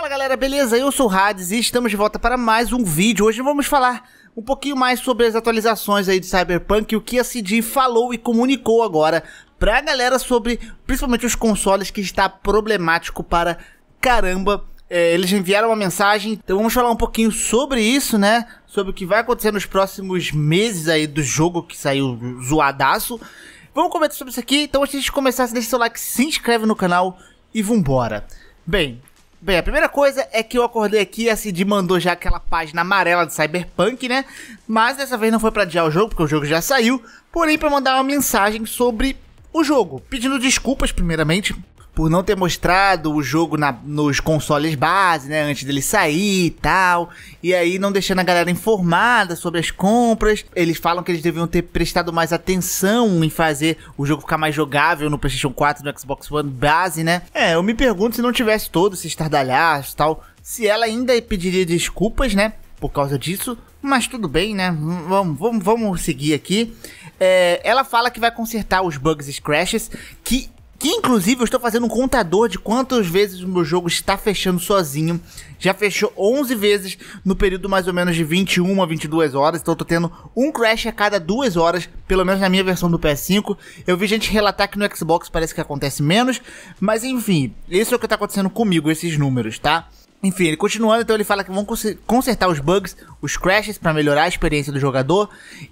Fala galera, beleza? Eu sou o Hades e estamos de volta para mais um vídeo. Hoje vamos falar um pouquinho mais sobre as atualizações aí de Cyberpunk, o que a CD falou e comunicou agora pra galera sobre principalmente os consoles que está problemático para caramba. É, eles enviaram uma mensagem, então vamos falar um pouquinho sobre isso, né? Sobre o que vai acontecer nos próximos meses aí do jogo que saiu zoadaço. Vamos comentar sobre isso aqui, então antes de começar, deixa seu like, se inscreve no canal e vambora. Bem, Bem, a primeira coisa é que eu acordei aqui, a Cid mandou já aquela página amarela de Cyberpunk, né? Mas dessa vez não foi para adiar o jogo, porque o jogo já saiu, porém para mandar uma mensagem sobre o jogo, pedindo desculpas primeiramente por não ter mostrado o jogo na, nos consoles base, né, antes dele sair e tal, e aí não deixando a galera informada sobre as compras. Eles falam que eles deviam ter prestado mais atenção em fazer o jogo ficar mais jogável no PlayStation 4 e no Xbox One base, né? É, eu me pergunto se não tivesse todo esse estardalhaço e tal, se ela ainda pediria desculpas, né, por causa disso, mas tudo bem, né? Vamos, seguir aqui. É, ela fala que vai consertar os bugs e crashes, que que inclusive eu estou fazendo um contador de quantas vezes o meu jogo está fechando sozinho. Já fechou 11 vezes no período mais ou menos de 21 a 22 horas. Então eu tô tendo um crash a cada duas horas, pelo menos na minha versão do PS5. Eu vi gente relatar que no Xbox parece que acontece menos. Mas enfim, isso é o que está acontecendo comigo, esses números, tá? Enfim, ele continuando, então ele fala que vão consertar os bugs, os crashes para melhorar a experiência do jogador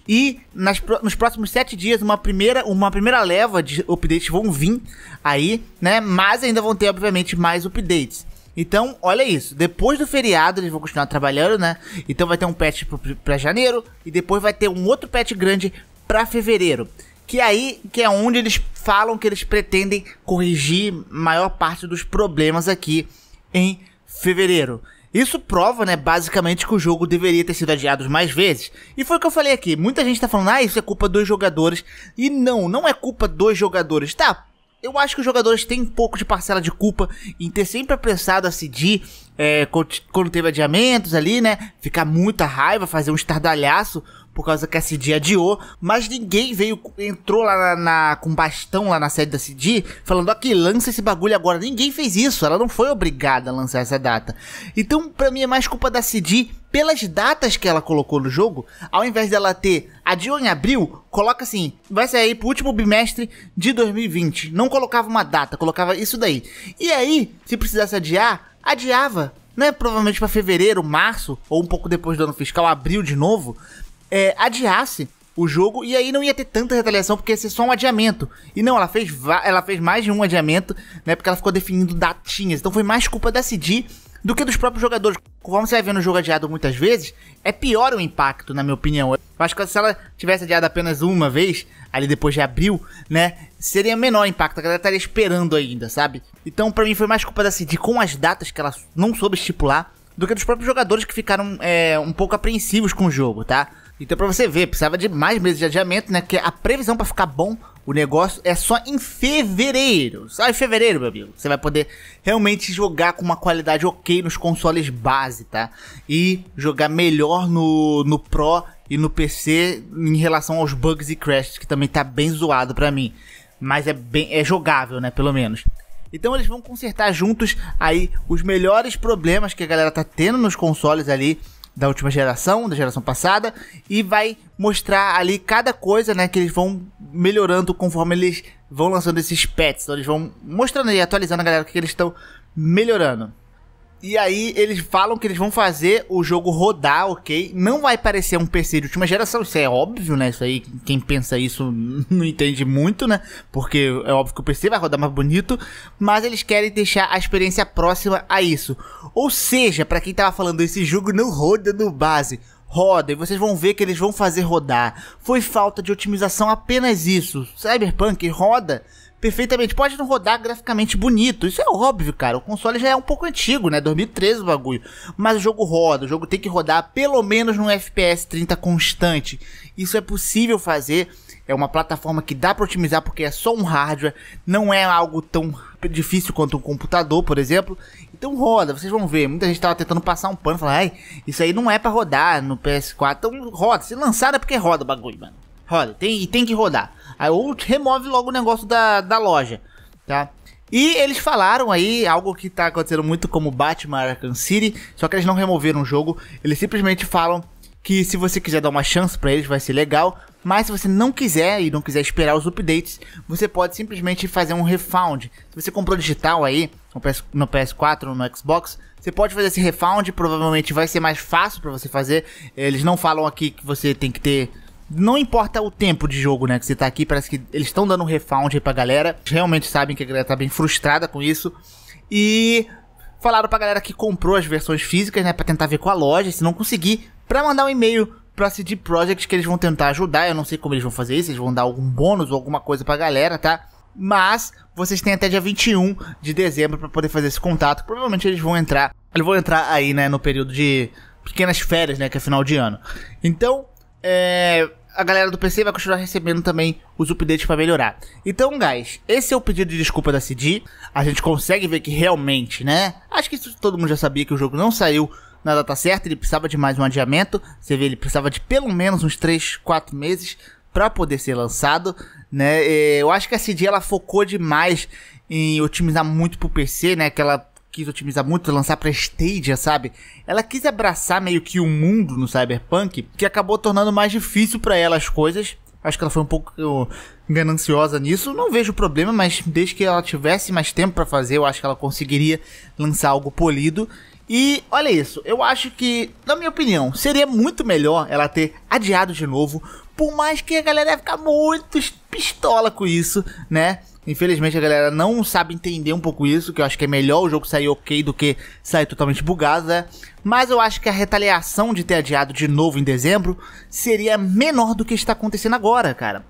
e nas, nos próximos sete dias uma primeira, uma primeira leva de updates vão vir aí, né? Mas ainda vão ter obviamente mais updates. Então, olha isso. Depois do feriado, eles vão continuar trabalhando, né? Então vai ter um patch para janeiro e depois vai ter um outro patch grande para fevereiro. Que é aí que é onde eles falam que eles pretendem corrigir maior parte dos problemas aqui em fevereiro. Isso prova, né, basicamente que o jogo deveria ter sido adiado mais vezes. E foi o que eu falei aqui. Muita gente tá falando, ah, isso é culpa dos jogadores. E não, não é culpa dos jogadores. Tá, eu acho que os jogadores têm um pouco de parcela de culpa em ter sempre apressado a CD eh, é, quando teve adiamentos ali, né? Ficar muita raiva, fazer um estardalhaço por causa que a CD adiou, mas ninguém veio, entrou lá na, na com bastão lá na sede da CD, falando, aqui lança esse bagulho agora. Ninguém fez isso, ela não foi obrigada a lançar essa data. Então, pra mim, é mais culpa da CD pelas datas que ela colocou no jogo, ao invés dela ter adiou em abril, coloca assim, vai sair pro último bimestre de 2020. Não colocava uma data, colocava isso daí. E aí, se precisasse adiar, adiava, né? Provavelmente para fevereiro, março ou um pouco depois do ano fiscal, abril de novo é, adiasse o jogo e aí não ia ter tanta retaliação porque ia ser só um adiamento. E não, ela fez, ela fez mais de um adiamento, né? Porque ela ficou definindo datinhas. Então foi mais culpa da CD do que dos próprios jogadores. Como você vai vendo o jogo adiado muitas vezes, é pior o impacto, na minha opinião. Eu acho que se ela tivesse adiado apenas uma vez, ali depois de abril, né? Seria menor o impacto, a galera estaria esperando ainda, sabe? Então para mim foi mais culpa da CD com as datas que ela não soube estipular do que dos próprios jogadores que ficaram é, um pouco apreensivos com o jogo, tá? Então, pra você ver, precisava de mais meses de adiamento, né? Porque a previsão para ficar bom o negócio é só em fevereiro. Só em fevereiro, meu amigo. Você vai poder realmente jogar com uma qualidade ok nos consoles base, tá? E jogar melhor no, no Pro e no PC em relação aos bugs e crashes, que também tá bem zoado pra mim. Mas é, bem, é jogável, né? Pelo menos. Então eles vão consertar juntos aí os melhores problemas que a galera tá tendo nos consoles ali da última geração, da geração passada, e vai mostrar ali cada coisa, né, que eles vão melhorando conforme eles vão lançando esses pets. Então eles vão mostrando e atualizando a galera o que, que eles estão melhorando. E aí eles falam que eles vão fazer o jogo rodar, ok? Não vai parecer um PC de última geração, isso é óbvio, né? Isso aí, quem pensa isso não entende muito, né? Porque é óbvio que o PC vai rodar mais bonito, mas eles querem deixar a experiência próxima a isso. Ou seja, para quem tava falando, esse jogo não roda no base roda e vocês vão ver que eles vão fazer rodar. Foi falta de otimização apenas isso. Cyberpunk roda perfeitamente. Pode não rodar graficamente bonito, isso é óbvio, cara. O console já é um pouco antigo, né? 2013 o bagulho. Mas o jogo roda, o jogo tem que rodar pelo menos num FPS 30 constante. Isso é possível fazer é uma plataforma que dá para otimizar porque é só um hardware, não é algo tão difícil quanto um computador, por exemplo. Então roda, vocês vão ver. Muita gente estava tentando passar um pano, falar, ai, isso aí não é para rodar no PS4. Então roda, se lançar é porque roda o bagulho, mano. Roda, tem, e tem que rodar. Aí ou remove logo o negócio da, da loja, tá? E eles falaram aí algo que tá acontecendo muito como Batman Arkham City, só que eles não removeram o jogo, eles simplesmente falam que se você quiser dar uma chance para eles vai ser legal, mas se você não quiser e não quiser esperar os updates, você pode simplesmente fazer um refund. Se você comprou digital aí no, PS, no PS4 ou no Xbox, você pode fazer esse refund. provavelmente vai ser mais fácil para você fazer. Eles não falam aqui que você tem que ter não importa o tempo de jogo, né? Que você tá aqui, parece que eles estão dando um refound aí pra galera. Eles realmente sabem que a galera tá bem frustrada com isso. E falaram pra galera que comprou as versões físicas, né? Pra tentar ver com a loja. Se não conseguir, para mandar um e-mail pra CD Projekt que eles vão tentar ajudar. Eu não sei como eles vão fazer isso, eles vão dar algum bônus ou alguma coisa pra galera, tá? Mas vocês têm até dia 21 de dezembro para poder fazer esse contato. Provavelmente eles vão entrar, eles vão entrar aí, né, no período de pequenas férias, né, que é final de ano. Então, é, a galera do PC vai continuar recebendo também os updates para melhorar. Então, guys, esse é o pedido de desculpa da CD. A gente consegue ver que realmente, né? Acho que isso todo mundo já sabia que o jogo não saiu na data certa, ele precisava de mais um adiamento. Você vê, ele precisava de pelo menos uns 3, 4 meses para poder ser lançado, né? É, eu acho que a CD ela focou demais em otimizar muito pro PC, né? Que ela quis otimizar muito, lançar pra Stadia, sabe? Ela quis abraçar meio que o mundo no Cyberpunk, que acabou tornando mais difícil para ela as coisas. Acho que ela foi um pouco gananciosa nisso. Não vejo problema, mas desde que ela tivesse mais tempo para fazer, eu acho que ela conseguiria lançar algo polido. E olha isso, eu acho que, na minha opinião, seria muito melhor ela ter adiado de novo, por mais que a galera ia ficar muito pistola com isso, né? Infelizmente a galera não sabe entender um pouco isso, que eu acho que é melhor o jogo sair ok do que sair totalmente bugado, né? Mas eu acho que a retaliação de ter adiado de novo em dezembro seria menor do que está acontecendo agora, cara.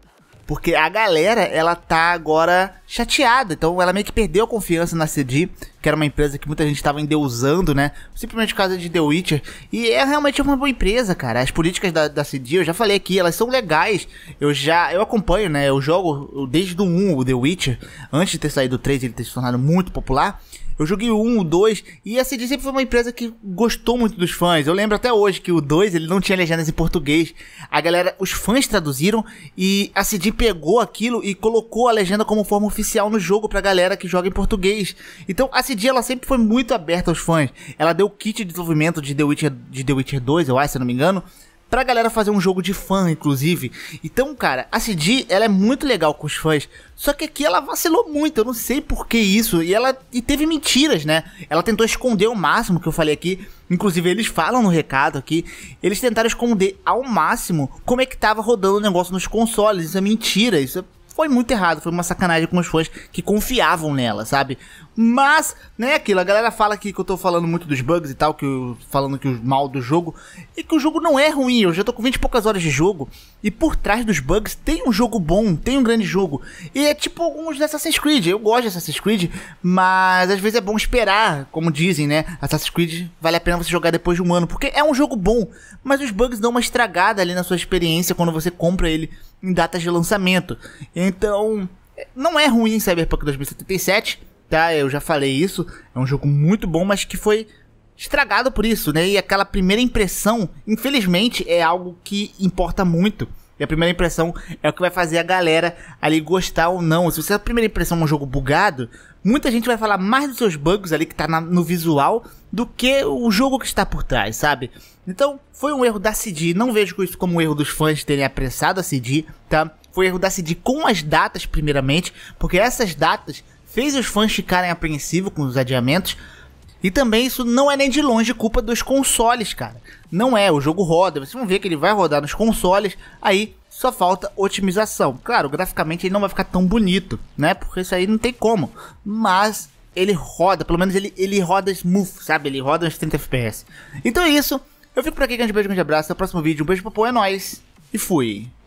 Porque a galera, ela tá agora chateada. Então ela meio que perdeu a confiança na CD, que era uma empresa que muita gente tava endeusando, né? Simplesmente por causa de The Witcher. E é realmente uma boa empresa, cara. As políticas da, da CD, eu já falei aqui, elas são legais. Eu já eu acompanho, né? Eu jogo desde o 1 o The Witcher, antes de ter saído o 3 ele ter se tornado muito popular. Eu joguei o 1, o 2, e a CD sempre foi uma empresa que gostou muito dos fãs. Eu lembro até hoje que o 2 ele não tinha legendas em português. A galera, os fãs traduziram e a CD pegou aquilo e colocou a legenda como forma oficial no jogo pra galera que joga em português. Então a CD ela sempre foi muito aberta aos fãs. Ela deu o kit de desenvolvimento de The Witcher, de The Witcher 2, eu acho, se eu não me engano pra galera fazer um jogo de fã, inclusive. Então, cara, a CD, ela é muito legal com os fãs, só que aqui ela vacilou muito, eu não sei por que isso. E ela e teve mentiras, né? Ela tentou esconder o máximo que eu falei aqui. Inclusive, eles falam no recado aqui. Eles tentaram esconder ao máximo como é que tava rodando o negócio nos consoles. Isso é mentira, isso é foi muito errado, foi uma sacanagem com os fãs que confiavam nela, sabe? Mas, é aquilo, a galera fala que, que eu tô falando muito dos bugs e tal, que eu, falando que o mal do jogo, e que o jogo não é ruim, eu já tô com 20 e poucas horas de jogo, e por trás dos bugs tem um jogo bom, tem um grande jogo, e é tipo alguns de Assassin's Creed, eu gosto de Assassin's Creed, mas às vezes é bom esperar, como dizem, né, Assassin's Creed vale a pena você jogar depois de um ano, porque é um jogo bom, mas os bugs dão uma estragada ali na sua experiência quando você compra ele em datas de lançamento. Então, não é ruim Cyberpunk 2077, tá? Eu já falei isso. É um jogo muito bom, mas que foi estragado por isso, né? E aquela primeira impressão, infelizmente, é algo que importa muito. E a primeira impressão é o que vai fazer a galera ali gostar ou não. Se você a primeira impressão é um jogo bugado, muita gente vai falar mais dos seus bugs ali que tá na, no visual do que o jogo que está por trás, sabe? Então, foi um erro da CD, não vejo isso como um erro dos fãs terem apressado a CD, tá? Foi um erro da CD com as datas primeiramente, porque essas datas fez os fãs ficarem apreensivos com os adiamentos, e também isso não é nem de longe culpa dos consoles, cara. Não é, o jogo roda, vocês vão ver que ele vai rodar nos consoles, aí só falta otimização. Claro, graficamente ele não vai ficar tão bonito, né? Porque isso aí não tem como. Mas ele roda, pelo menos ele, ele roda smooth, sabe? Ele roda uns 30 FPS. Então é isso. Eu fico por aqui, grande beijo, grande abraço. Até o próximo vídeo. Um beijo, papo, é nóis. E fui.